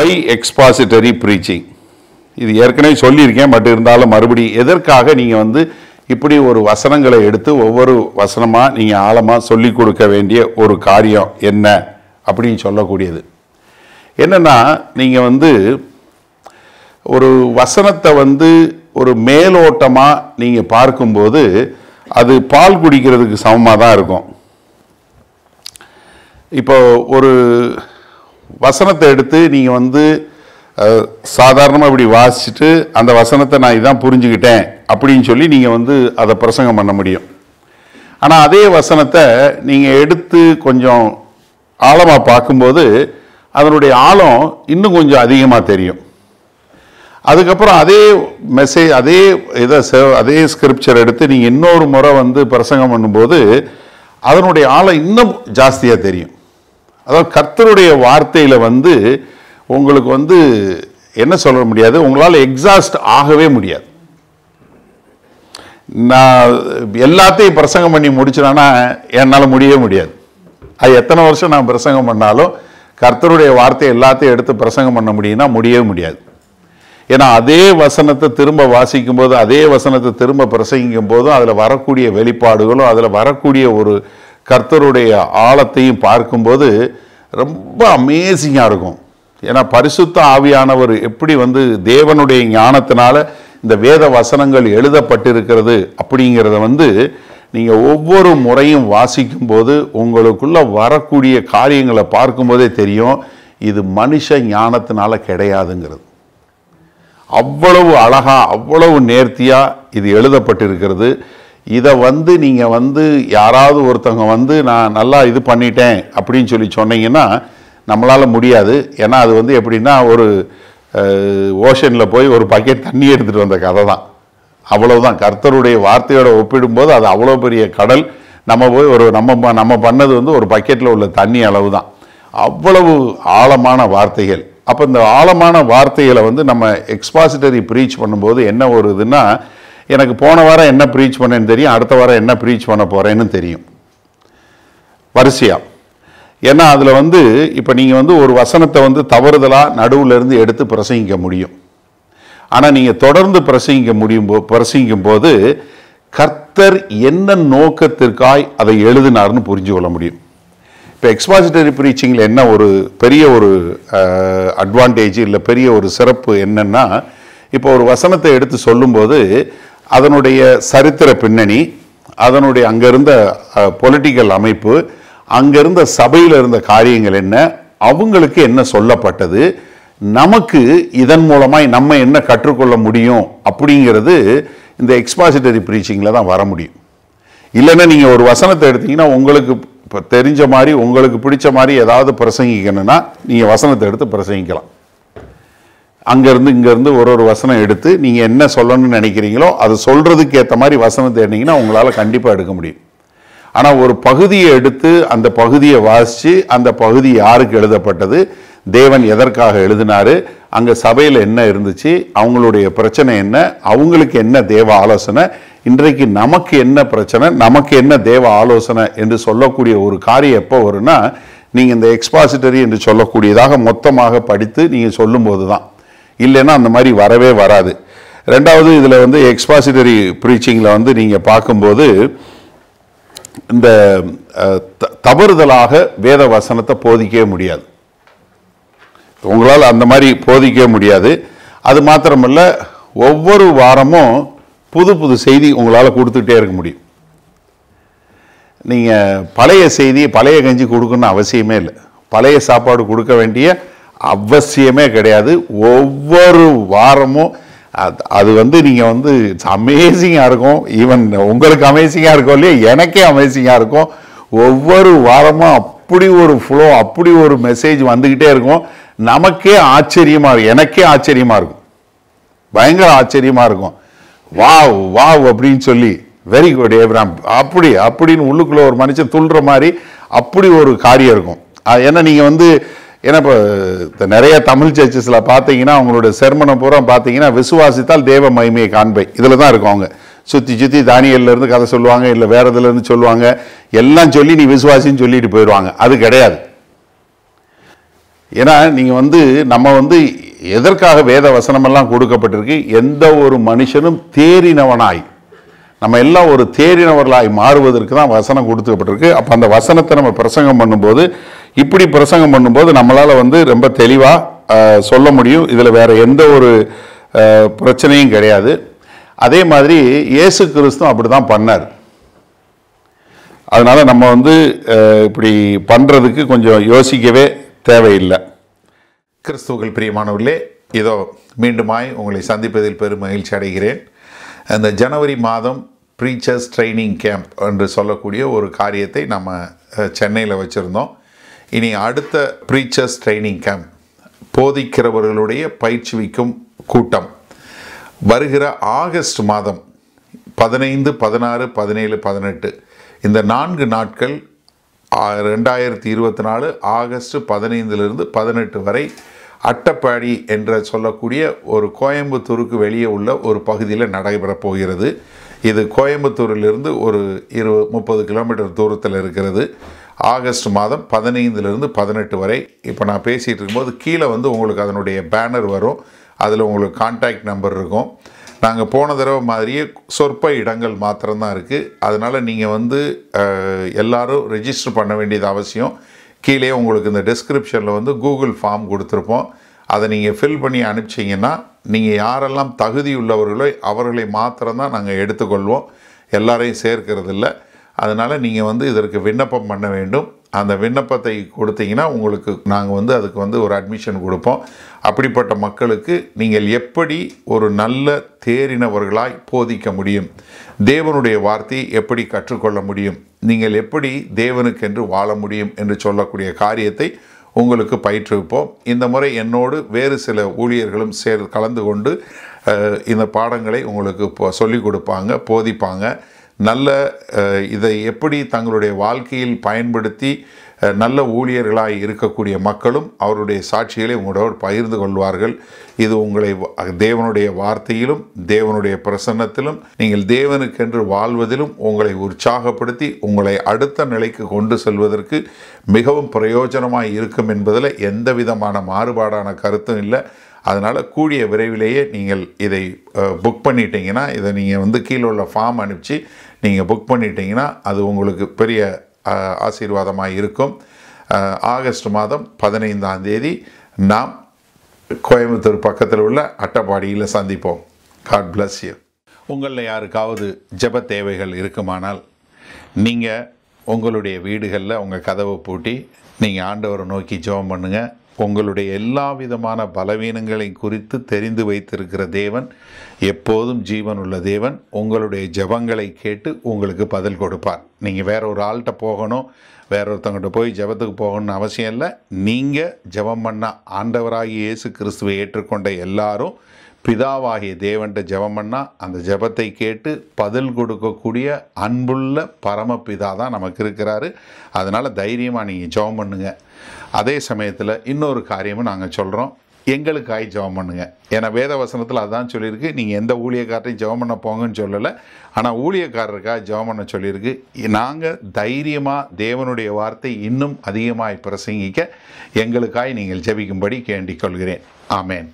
Y expository preaching இது ஏற்கனவே சொல்லியிருக்கேன் பட் இருந்தாலும் மறுபடி எதற்காக நீங்கள் வந்து இப்படி ஒரு வசனங்களை எடுத்து ஒவ்வொரு வசனமாக நீங்கள் ஆழமாக சொல்லி கொடுக்க வேண்டிய ஒரு காரியம் என்ன அப்படின்னு சொல்லக்கூடியது என்னென்னா நீங்கள் வந்து ஒரு வசனத்தை வந்து ஒரு மேலோட்டமாக நீங்கள் பார்க்கும்போது அது பால் குடிக்கிறதுக்கு சமமாக தான் இருக்கும் இப்போ ஒரு வசனத்தை எடுத்து நீங்கள் வந்து சாதாரணமாக இப்படி வாசிச்சுட்டு அந்த வசனத்தை நான் இதான் புரிஞ்சுக்கிட்டேன் அப்படின்னு சொல்லி நீங்கள் வந்து அதை பிரசங்கம் பண்ண முடியும் ஆனால் அதே வசனத்தை நீங்கள் எடுத்து கொஞ்சம் ஆழமாக பார்க்கும்போது அதனுடைய ஆழம் இன்னும் கொஞ்சம் அதிகமாக தெரியும் அதுக்கப்புறம் அதே மெசேஜ் அதே இதை அதே ஸ்கிரிப்சர் எடுத்து நீங்கள் இன்னொரு முறை வந்து பிரசங்கம் பண்ணும்போது அதனுடைய ஆழம் இன்னும் ஜாஸ்தியாக தெரியும் அதாவது கர்த்தருடைய வார்த்தையில் வந்து உங்களுக்கு வந்து என்ன சொல்ல முடியாது உங்களால் எக்ஸாஸ்ட் ஆகவே முடியாது நான் எல்லாத்தையும் பிரசங்கம் பண்ணி முடிச்சுனா என்னால் முடியவே முடியாது அது எத்தனை வருஷம் நான் பிரசங்கம் பண்ணாலும் கர்த்தருடைய வார்த்தை எல்லாத்தையும் எடுத்து பிரசங்கம் பண்ண முடியும்னா முடியவே முடியாது ஏன்னா அதே வசனத்தை திரும்ப வாசிக்கும் போது அதே வசனத்தை திரும்ப பிரசங்கிக்கும் போதும் அதில் வரக்கூடிய வெளிப்பாடுகளும் அதில் வரக்கூடிய ஒரு கர்த்தருடைய ஆழத்தையும் பார்க்கும்போது ரொம்ப அமேசிங்காக இருக்கும் ஏன்னா பரிசுத்த ஆவியானவர் எப்படி வந்து தேவனுடைய ஞானத்தினால இந்த வேத வசனங்கள் எழுதப்பட்டிருக்கிறது அப்படிங்கிறத வந்து நீங்கள் ஒவ்வொரு முறையும் வாசிக்கும்போது உங்களுக்குள்ளே வரக்கூடிய காரியங்களை பார்க்கும்போதே தெரியும் இது மனுஷ ஞானத்தினால கிடையாதுங்கிறது அவ்வளவு அழகாக அவ்வளவு நேர்த்தியாக இது எழுதப்பட்டிருக்கிறது இதை வந்து நீங்கள் வந்து யாராவது ஒருத்தவங்க வந்து நான் நல்லா இது பண்ணிட்டேன் அப்படின்னு சொல்லி சொன்னீங்கன்னா நம்மளால் முடியாது ஏன்னா அது வந்து எப்படின்னா ஒரு ஓஷனில் போய் ஒரு பக்கெட் தண்ணி எடுத்துகிட்டு வந்த கதை தான் அவ்வளோதான் கர்த்தருடைய வார்த்தையோட ஒப்பிடும்போது அது அவ்வளோ பெரிய கடல் நம்ம போய் ஒரு நம்ம நம்ம பண்ணது வந்து ஒரு பக்கெட்டில் உள்ள தண்ணி அளவு தான் அவ்வளவு ஆழமான வார்த்தைகள் அப்போ இந்த ஆழமான வார்த்தைகளை வந்து நம்ம எக்ஸ்பாசிட்டரி ப்ரீச் பண்ணும்போது என்ன ஒரு எனக்கு போன வாரம் என்ன ப்ரீச் பண்ணேன்னு தெரியும் அடுத்த வாரம் என்ன ப்ரீச் பண்ண போகிறேன்னு தெரியும் வரிசையாக ஏன்னா அதில் வந்து இப்போ நீங்கள் வந்து ஒரு வசனத்தை வந்து தவறுதலாக நடுவுலேருந்து எடுத்து பிரசங்கிக்க முடியும் ஆனால் நீங்கள் தொடர்ந்து பிரசங்கிக்க முடியும் போ பிரசங்கிக்கும் போது கர்த்தர் என்ன நோக்கத்திற்காய் அதை எழுதினார்னு புரிஞ்சு கொள்ள முடியும் இப்போ எக்ஸ்பாசிட்டரி ப்ரீச்சிங்கில் என்ன ஒரு பெரிய ஒரு அட்வான்டேஜ் இல்லை பெரிய ஒரு சிறப்பு என்னென்னா இப்போ ஒரு வசனத்தை எடுத்து சொல்லும்போது அதனுடைய சரித்திர பின்னணி அதனுடைய அங்கிருந்த பொலிட்டிக்கல் அமைப்பு அங்கிருந்த சபையில் இருந்த காரியங்கள் என்ன அவங்களுக்கு என்ன சொல்லப்பட்டது நமக்கு இதன் மூலமாய் நம்ம என்ன கற்றுக்கொள்ள முடியும் அப்படிங்கிறது இந்த எக்ஸ்பாசிட்டரி ப்ரீச்சிங்கில் தான் வர முடியும் இல்லைன்னா நீங்கள் ஒரு வசனத்தை எடுத்தீங்கன்னா உங்களுக்கு இப்போ தெரிஞ்ச மாதிரி உங்களுக்கு பிடிச்ச மாதிரி ஏதாவது பிரசங்கிக்கணும்னா நீங்கள் வசனத்தை எடுத்து பிரசங்கிக்கலாம் அங்கேருந்து இங்கேருந்து ஒரு ஒரு வசனம் எடுத்து நீங்கள் என்ன சொல்லணும்னு நினைக்கிறீங்களோ அதை சொல்கிறதுக்கு ஏற்ற மாதிரி வசனம் தேடினீங்கன்னா உங்களால் கண்டிப்பாக எடுக்க முடியும் ஆனால் ஒரு பகுதியை எடுத்து அந்த பகுதியை வாசித்து அந்த பகுதி யாருக்கு எழுதப்பட்டது தேவன் எதற்காக எழுதினார் அங்கே சபையில் என்ன இருந்துச்சு அவங்களுடைய பிரச்சனை என்ன அவங்களுக்கு என்ன தேவ ஆலோசனை இன்றைக்கு நமக்கு என்ன பிரச்சனை நமக்கு என்ன தேவ ஆலோசனை என்று சொல்லக்கூடிய ஒரு காரியம் எப்போ வரும்னா நீங்கள் இந்த எக்ஸ்பாசிட்டரி என்று சொல்லக்கூடியதாக மொத்தமாக படித்து நீங்கள் சொல்லும்போது தான் இல்லைன்னா அந்த மாதிரி வரவே வராது ரெண்டாவது இதில் வந்து எக்ஸ்பாசிட்டரி ப்ரீச்சிங்கில் வந்து நீங்கள் பார்க்கும்போது இந்த தவறுதலாக வேத வசனத்தை போதிக்கவே முடியாது உங்களால் அந்த மாதிரி போதிக்கவே முடியாது அது மாத்திரமல்ல ஒவ்வொரு வாரமும் புது புது செய்தி உங்களால் கொடுத்துட்டே இருக்க முடியும் நீங்கள் பழைய செய்தி பழைய கஞ்சி கொடுக்கணும்னு அவசியமே இல்லை பழைய சாப்பாடு கொடுக்க வேண்டிய அவசியமே கிடையாது ஒவ்வொரு வாரமும் அது அது வந்து நீங்கள் வந்து அமேசிங்காக இருக்கும் ஈவன் உங்களுக்கு அமேசிங்காக இருக்கும் இல்லையா எனக்கே அமேசிங்காக இருக்கும் ஒவ்வொரு வாரமும் அப்படி ஒரு ஃப்ளோ அப்படி ஒரு மெசேஜ் வந்துக்கிட்டே இருக்கும் நமக்கே ஆச்சரியமாக இருக்கும் எனக்கே ஆச்சரியமாக இருக்கும் பயங்கர ஆச்சரியமாக இருக்கும் வாவ் வாவ் அப்படின்னு சொல்லி வெரி குட் ஏப்ராம் அப்படி அப்படின்னு உள்ளுக்குள்ளே ஒரு மனுஷன் துள்ளுற மாதிரி அப்படி ஒரு காரியம் இருக்கும் ஏன்னா நீங்கள் வந்து ஏன்னா இப்போ நிறைய தமிழ் சர்ச்சஸில் பார்த்தீங்கன்னா அவங்களோட செர்மனம் பூரா பார்த்தீங்கன்னா விசுவாசித்தால் தேவ மகிமையை காண்பை இதில் தான் இருக்கும் அவங்க சுற்றி சுற்றி தானியல்லேருந்து கதை சொல்லுவாங்க இல்லை வேறு இதுலேருந்து சொல்லுவாங்க எல்லாம் சொல்லி நீ விசுவாசின்னு சொல்லிட்டு போயிடுவாங்க அது கிடையாது ஏன்னா நீங்கள் வந்து நம்ம வந்து எதற்காக வேத வசனமெல்லாம் கொடுக்கப்பட்டிருக்கு எந்த ஒரு மனுஷனும் தேறினவனாய் நம்ம எல்லாம் ஒரு தேறினவர்களாய் மாறுவதற்கு தான் வசனம் கொடுத்துக்கப்பட்டிருக்கு அப்போ அந்த வசனத்தை நம்ம பிரசங்கம் பண்ணும்போது இப்படி பிரசங்கம் பண்ணும்போது நம்மளால் வந்து ரொம்ப தெளிவாக சொல்ல முடியும் இதில் வேறு எந்த ஒரு பிரச்சனையும் கிடையாது அதே மாதிரி இயேசு கிறிஸ்தும் அப்படி தான் பண்ணார் அதனால் நம்ம வந்து இப்படி பண்ணுறதுக்கு கொஞ்சம் யோசிக்கவே தேவையில்லை கிறிஸ்துவர்கள் பிரியமானவர்களே இதோ மீண்டுமாய் உங்களை சந்திப்பதில் பெரும் மகிழ்ச்சி அடைகிறேன் அந்த ஜனவரி மாதம் ப்ரீச்சர்ஸ் ட்ரைனிங் கேம்ப் என்று சொல்லக்கூடிய ஒரு காரியத்தை நம்ம சென்னையில் வச்சுருந்தோம் இனி அடுத்த ப்ரீச்சர்ஸ் ட்ரைனிங் கேம்ப் போதிக்கிறவர்களுடைய பயிற்றுவிக்கும் கூட்டம் வருகிற ஆகஸ்ட் மாதம் பதினைந்து பதினாறு பதினேழு பதினெட்டு இந்த நான்கு நாட்கள் ரெண்டாயிரத்தி இருபத்தி நாலு ஆகஸ்ட் பதினைந்திலிருந்து பதினெட்டு வரை அட்டப்பாடி என்ற சொல்லக்கூடிய ஒரு கோயம்புத்தூருக்கு வெளியே உள்ள ஒரு பகுதியில் நடைபெறப் போகிறது இது கோயம்புத்தூரிலிருந்து ஒரு இரு முப்பது கிலோமீட்டர் தூரத்தில் இருக்கிறது ஆகஸ்ட் மாதம் பதினைந்துலேருந்து பதினெட்டு வரை இப்போ நான் பேசிகிட்டு இருக்கும்போது கீழே வந்து உங்களுக்கு அதனுடைய பேனர் வரும் அதில் உங்களுக்கு கான்டாக்ட் நம்பர் இருக்கும் நாங்கள் போன தடவை மாதிரியே சொற்ப இடங்கள் மாத்திரம்தான் இருக்குது அதனால் நீங்கள் வந்து எல்லோரும் ரெஜிஸ்டர் பண்ண வேண்டியது அவசியம் கீழே உங்களுக்கு இந்த டிஸ்கிரிப்ஷனில் வந்து கூகுள் ஃபார்ம் கொடுத்துருப்போம் அதை நீங்கள் ஃபில் பண்ணி அனுப்பிச்சிங்கன்னா நீங்கள் யாரெல்லாம் தகுதியுள்ளவர்களோ அவர்களை மாத்திரம்தான் நாங்கள் எடுத்துக்கொள்வோம் எல்லாரையும் இல்லை அதனால் நீங்கள் வந்து இதற்கு விண்ணப்பம் பண்ண வேண்டும் அந்த விண்ணப்பத்தை கொடுத்தீங்கன்னா உங்களுக்கு நாங்கள் வந்து அதுக்கு வந்து ஒரு அட்மிஷன் கொடுப்போம் அப்படிப்பட்ட மக்களுக்கு நீங்கள் எப்படி ஒரு நல்ல தேறினவர்களாய் போதிக்க முடியும் தேவனுடைய வார்த்தையை எப்படி கற்றுக்கொள்ள முடியும் நீங்கள் எப்படி தேவனுக்கென்று வாழ முடியும் என்று சொல்லக்கூடிய காரியத்தை உங்களுக்கு பயிற்றுவிப்போம் இந்த முறை என்னோடு வேறு சில ஊழியர்களும் சேர் கலந்து கொண்டு இந்த பாடங்களை உங்களுக்கு சொல்லிக் கொடுப்பாங்க போதிப்பாங்க நல்ல இதை எப்படி தங்களுடைய வாழ்க்கையில் பயன்படுத்தி நல்ல ஊழியர்களாக இருக்கக்கூடிய மக்களும் அவருடைய சாட்சிகளை உங்களோடு பகிர்ந்து கொள்வார்கள் இது உங்களை தேவனுடைய வார்த்தையிலும் தேவனுடைய பிரசன்னத்திலும் நீங்கள் தேவனுக்கென்று வாழ்வதிலும் உங்களை உற்சாகப்படுத்தி உங்களை அடுத்த நிலைக்கு கொண்டு செல்வதற்கு மிகவும் பிரயோஜனமாக இருக்கும் என்பதில் எந்த விதமான மாறுபாடான கருத்தும் இல்லை அதனால் கூடிய விரைவிலேயே நீங்கள் இதை புக் பண்ணிட்டீங்கன்னா இதை நீங்கள் வந்து கீழே உள்ள ஃபார்ம் அனுப்பிச்சு நீங்கள் புக் பண்ணிட்டீங்கன்னா அது உங்களுக்கு பெரிய ஆசீர்வாதமாக இருக்கும் ஆகஸ்ட் மாதம் பதினைந்தாம் தேதி நாம் கோயம்புத்தூர் பக்கத்தில் உள்ள அட்டப்பாடியில் சந்திப்போம் காட் பிளஸ் யூ உங்களில் யாருக்காவது ஜப தேவைகள் இருக்குமானால் நீங்கள் உங்களுடைய வீடுகளில் உங்கள் கதவை பூட்டி நீங்கள் ஆண்டவரை நோக்கி ஜெபம் பண்ணுங்கள் உங்களுடைய எல்லா விதமான பலவீனங்களையும் குறித்து தெரிந்து வைத்திருக்கிற தேவன் எப்போதும் ஜீவன் உள்ள தேவன் உங்களுடைய ஜபங்களை கேட்டு உங்களுக்கு பதில் கொடுப்பார் நீங்கள் வேற ஒரு ஆள்கிட்ட போகணும் வேற ஒருத்தங்கிட்ட போய் ஜபத்துக்கு போகணும்னு அவசியம் இல்லை நீங்கள் ஜபம் பண்ண ஆண்டவராகி இயேசு கிறிஸ்துவை ஏற்றுக்கொண்ட எல்லாரும் பிதாவாகிய தேவன்ட்ட ஜெபம் பண்ணால் அந்த ஜெபத்தை கேட்டு பதில் கொடுக்கக்கூடிய அன்புள்ள பரமபிதா தான் நமக்கு இருக்கிறாரு அதனால் தைரியமாக நீங்கள் ஜெபம் பண்ணுங்கள் அதே சமயத்தில் இன்னொரு காரியமும் நாங்கள் சொல்கிறோம் எங்களுக்காய் ஜெபம் பண்ணுங்கள் ஏன்னா வேத வசனத்தில் அதான் சொல்லியிருக்கு நீங்கள் எந்த ஊழியக்காரரையும் ஜெபம் பண்ண போங்கன்னு சொல்லலை ஆனால் ஊழியக்காரருக்காக ஜெபம் பண்ண சொல்லியிருக்கு நாங்கள் தைரியமாக தேவனுடைய வார்த்தை இன்னும் அதிகமாக பிரசங்கிக்க எங்களுக்காய் நீங்கள் ஜெபிக்கும்படி கேண்டிக் கொள்கிறேன் ஆமேன்